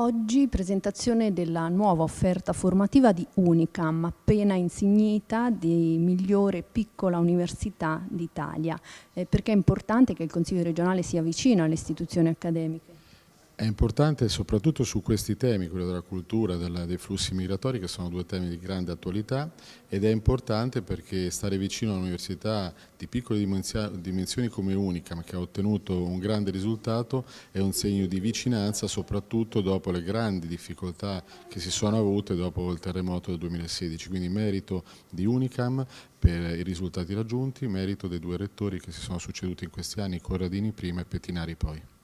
Oggi presentazione della nuova offerta formativa di Unicam, appena insignita di migliore piccola università d'Italia. Eh, perché è importante che il Consiglio regionale sia vicino alle istituzioni accademiche? È importante soprattutto su questi temi, quello della cultura, della, dei flussi migratori, che sono due temi di grande attualità ed è importante perché stare vicino a un'università di piccole dimensioni come unica, ma che ha ottenuto un grande risultato, è un segno di vicinanza soprattutto dopo le grandi difficoltà che si sono avute dopo il terremoto del 2016. Quindi merito di Unicam per i risultati raggiunti, merito dei due rettori che si sono succeduti in questi anni, Corradini prima e Pettinari poi.